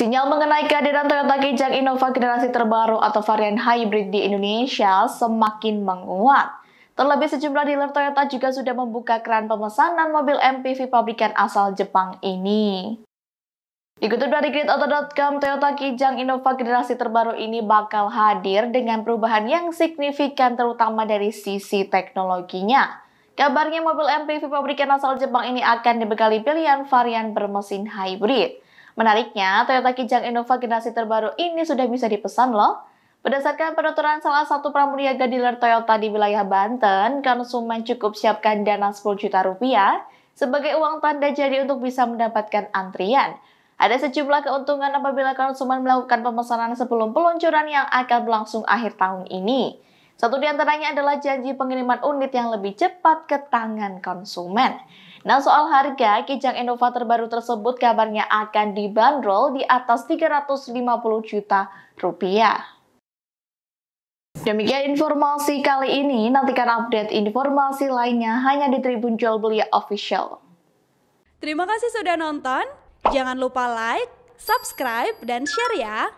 Sinyal mengenai kehadiran Toyota Kijang Innova generasi terbaru atau varian hybrid di Indonesia semakin menguat. Terlebih sejumlah dealer Toyota juga sudah membuka keran pemesanan mobil MPV pabrikan asal Jepang ini. Dikutip dari GridAuto.com, Toyota Kijang Innova generasi terbaru ini bakal hadir dengan perubahan yang signifikan terutama dari sisi teknologinya. Kabarnya mobil MPV pabrikan asal Jepang ini akan dibekali pilihan varian bermesin hybrid. Menariknya, Toyota Kijang Innova generasi terbaru ini sudah bisa dipesan loh. Berdasarkan penuturan salah satu pramuniaga dealer Toyota di wilayah Banten, konsumen cukup siapkan dana 10 juta rupiah sebagai uang tanda jadi untuk bisa mendapatkan antrian. Ada sejumlah keuntungan apabila konsumen melakukan pemesanan sebelum peluncuran yang akan berlangsung akhir tahun ini. Satu di antaranya adalah janji pengiriman unit yang lebih cepat ke tangan konsumen. Nah, soal harga, Kijang Innova terbaru tersebut kabarnya akan dibanderol di atas 350 juta rupiah. Demikian informasi kali ini, nantikan update informasi lainnya hanya di Tribun Jual Belia Official. Terima kasih sudah nonton, jangan lupa like, subscribe, dan share ya!